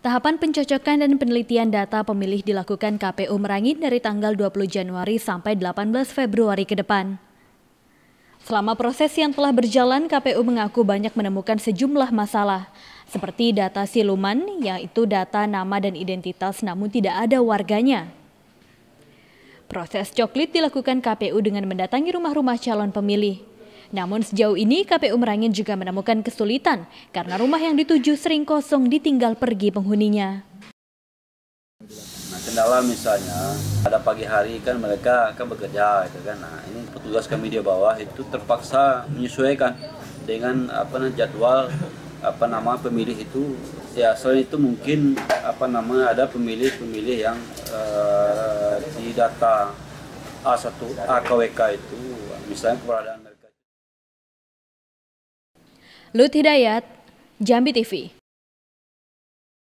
Tahapan pencocokan dan penelitian data pemilih dilakukan KPU Merangin dari tanggal 20 Januari sampai 18 Februari ke depan. Selama proses yang telah berjalan, KPU mengaku banyak menemukan sejumlah masalah, seperti data siluman, yaitu data nama dan identitas namun tidak ada warganya. Proses coklit dilakukan KPU dengan mendatangi rumah-rumah calon pemilih. Namun sejauh ini KPU Merangin juga menemukan kesulitan karena rumah yang dituju sering kosong ditinggal pergi penghuninya. Nah, kendala misalnya pada pagi hari kan mereka akan bekerja gitu kan. Nah, ini petugas kami di bawah itu terpaksa menyesuaikan dengan apa jadwal apa nama pemilih itu ya selain itu mungkin apa nama ada pemilih-pemilih yang uh, di data A1 AKWK itu misalnya keberadaan Lut Hidayat, Jambi TV.